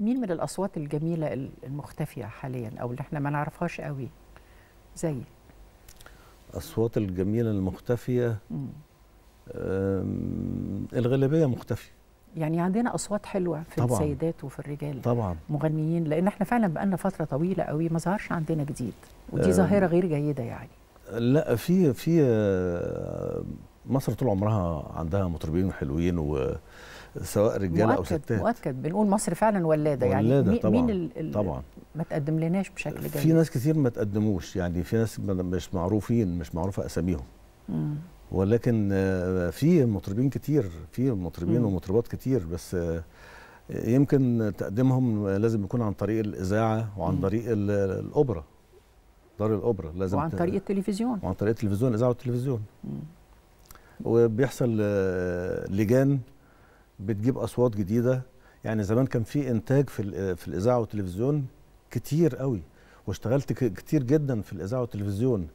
مين من الاصوات الجميله المختفيه حاليا او اللي احنا ما نعرفهاش قوي زي الاصوات الجميله المختفيه الغالبيه مختفيه يعني عندنا اصوات حلوه في طبعًا. السيدات وفي الرجال طبعا مغنيين لان احنا فعلا بقالنا فتره طويله قوي ما ظهرش عندنا جديد ودي ظاهره غير جيده يعني لا في في آه، مصر طول عمرها عندها مطربين حلوين و سواء رجاله او ستات مؤكد بنقول مصر فعلا ولاده, يعني ولاده يعني طبعا مين ال طبعا ما تقدملناش بشكل جيد في ناس كتير ما تقدموش يعني في ناس مش معروفين مش معروفه اساميهم ولكن آه، في مطربين كتير في مطربين مم. ومطربات كتير بس آه، يمكن تقديمهم لازم يكون عن طريق الاذاعه وعن طريق الاوبرا دار الاوبرا لازم وعن طريق التلفزيون وعن طريق التلفزيون الاذاعه والتلفزيون مم. وبيحصل آه، لجان بتجيب اصوات جديده يعني زمان كان في انتاج في في الاذاعه والتلفزيون كتير قوي واشتغلت كتير جدا في الاذاعه والتلفزيون